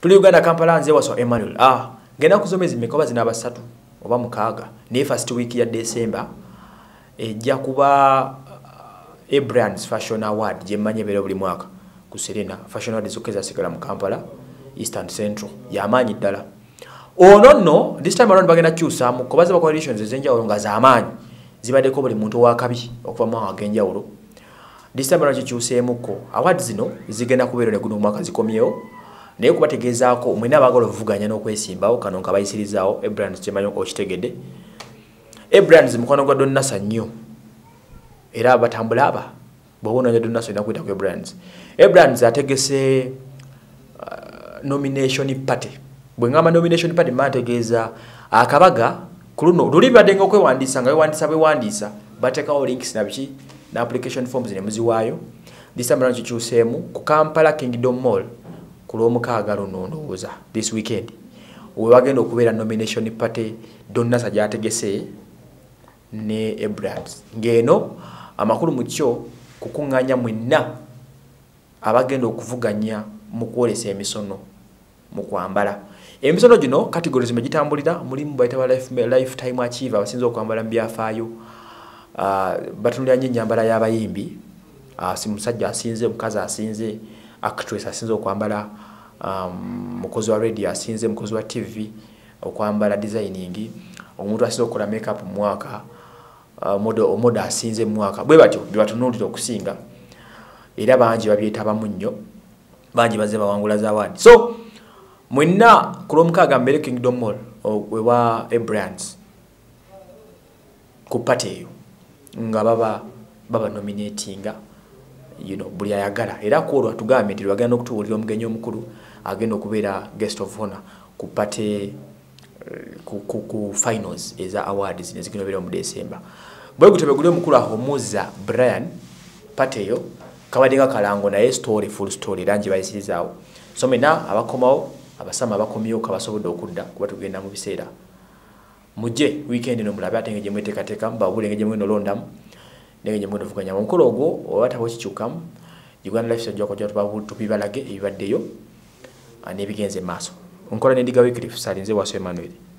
tuli uganda kampala nze waso emmanuel ah ngenda kuzoma ezi mekoba zinabasatu oba mukaaga naye first week ya december ejja kuba ebrands eh, fashion award gyemmanyi ebeera buli mwaka ku serena fashion award zokka ezasigala mu kampala eastern central yamaanyi ddala ono nno this time around bagenda kukyusamu koba ziba coalitions ez'enjawulo nga z'amaanyi zibaddeko buli muntu owakabi okuva mu mwaka g'enjawulo this time around kikyuseemukko award zino zigenda kubeera neguno omwaka zikomyewo naye kubategeezaako mwena abaagala ovuganya n'okwesimbawo kano nka bayisirizaawo ebrands kyemanyi okitegedde ebrands mukwano gwa donnasa nnyo era batambula aba bwobaonoonya donnasa olina kwyitaku ebrands ebrands ategese uh, nomination party bwe ngamba nomination party mantegeeza akabaga kuluno luli baddenga okwewandiisa nga wewandiisa bwewandiisa batekawo links nabiki n'application forms nemuziwaayo disambula nkikyuseemu ku kampala kingdom mall ku lwomukaaga luno ndowooza this weekend webagenda okubeera nomination party donasa gyategese ne ebrahams ng'eno amakulu mu kyo kukuŋŋaanya mwenna abagenda okuvuganya mu kwolesa emisono mu kwambala emisono gino categories megitambulira mulimu bayita ba lifetime achieve abasinza okwambala mubyafaayo ah, batunulira nyo enyambala y'abayimbi ah, simusajja asinze mukazi asinze actress asinze okwambala um, mukozi wa radio asinze mukozi wa tv okwambala designing omuntu asinze okukola makeup mumwaka omoda uh, asinze mumwaka bwe batyo byebatunuulira okusinga era bangi babyetabamu nnyo bangi baze bawangula zawadi so mwenna ku lwomukaaga mbere kingdom mall wewa abrans ku paty eyo nga baba baba nominatinga you know buli ayagala era kuolwa tugambye nti lwagenda okutuwulira omugenyi omukulu agenda okubeera guest of honor ku pate eh, ku, ku, ku finals eza awards nezigenda obeera mu december bwe gutyo beguli omukulu ahomuza brian pateyo kabadde nga kalango naye story full story era njebayisirizaawo so mena abakomawo abasama abakomyewo kabasobodde okudda kuba tugenda mu biseera mujje weekend eno mulabe ate nga gyemweteekateeka mubawulenga gyemwenolondamu nenge mwendo vuganya mukolo ogo obata ho chichukam Uganda life sajja kojja tubabu tubibalage ibaddeyo anebigenze ah, maso nkola ne diga weekly fusalinze wa Emmanuel